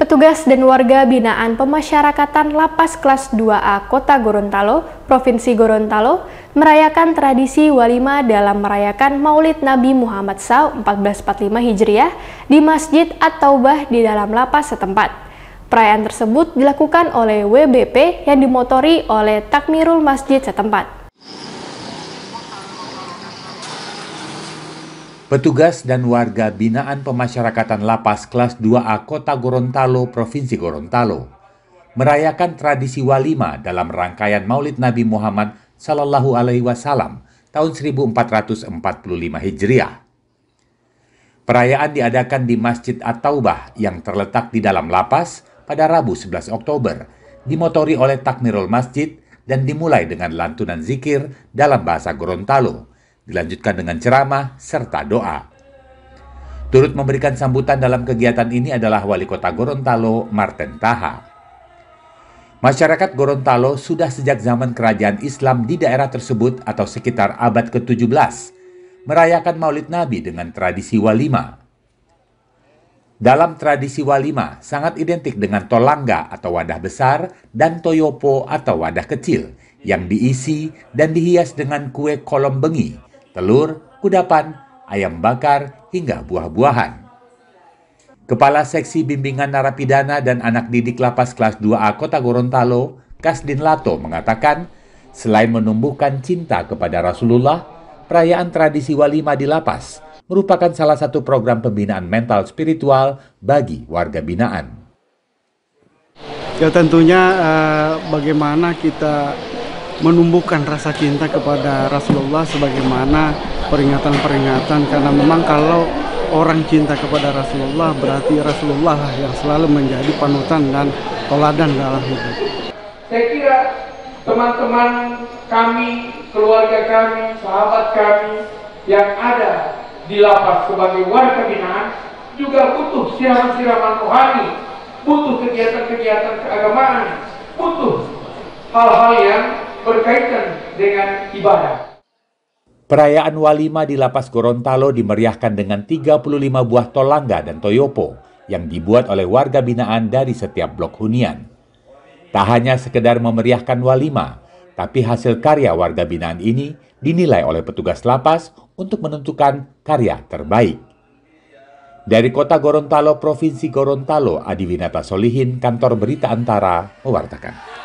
Petugas dan warga binaan pemasyarakatan Lapas Kelas 2A Kota Gorontalo, Provinsi Gorontalo, merayakan tradisi walima dalam merayakan Maulid Nabi Muhammad SAW 1445 Hijriah di Masjid At-Taubah di dalam lapas setempat. Perayaan tersebut dilakukan oleh WBP yang dimotori oleh Takmirul Masjid setempat. Petugas dan warga binaan pemasyarakatan Lapas kelas 2A Kota Gorontalo, Provinsi Gorontalo merayakan tradisi walima dalam rangkaian Maulid Nabi Muhammad Sallallahu Alaihi Wasallam tahun 1445 Hijriah. Perayaan diadakan di Masjid At-Taubah yang terletak di dalam lapas pada Rabu 11 Oktober, dimotori oleh takmirul masjid dan dimulai dengan lantunan zikir dalam bahasa Gorontalo dilanjutkan dengan ceramah serta doa. Turut memberikan sambutan dalam kegiatan ini adalah Wali Kota Gorontalo, Martin Taha. Masyarakat Gorontalo sudah sejak zaman kerajaan Islam di daerah tersebut atau sekitar abad ke-17 merayakan maulid Nabi dengan tradisi walima. Dalam tradisi walima sangat identik dengan tolangga atau wadah besar dan toyopo atau wadah kecil yang diisi dan dihias dengan kue kolom bengi telur, kudapan, ayam bakar, hingga buah-buahan. Kepala Seksi Bimbingan Narapidana dan Anak Didik Lapas Kelas 2A Kota Gorontalo, Kasdin Lato mengatakan, selain menumbuhkan cinta kepada Rasulullah, perayaan tradisi walima di lapas merupakan salah satu program pembinaan mental spiritual bagi warga binaan. Ya tentunya eh, bagaimana kita menumbuhkan rasa cinta kepada Rasulullah sebagaimana peringatan-peringatan karena memang kalau orang cinta kepada Rasulullah berarti Rasulullah yang selalu menjadi panutan dan toladan dalam hidup. Saya kira teman-teman kami, keluarga kami, sahabat kami yang ada di lapas sebagai warga binaan juga butuh siraman siraman rohani, butuh kegiatan-kegiatan keagamaan, butuh hal-hal yang berkaitan dengan ibadah. Perayaan Walima di Lapas Gorontalo dimeriahkan dengan 35 buah tolangga dan toyopo yang dibuat oleh warga binaan dari setiap blok hunian. Tak hanya sekedar memeriahkan Walima, tapi hasil karya warga binaan ini dinilai oleh petugas lapas untuk menentukan karya terbaik. Dari kota Gorontalo, Provinsi Gorontalo, Adi Winata Solihin, Kantor Berita Antara, mewartakan.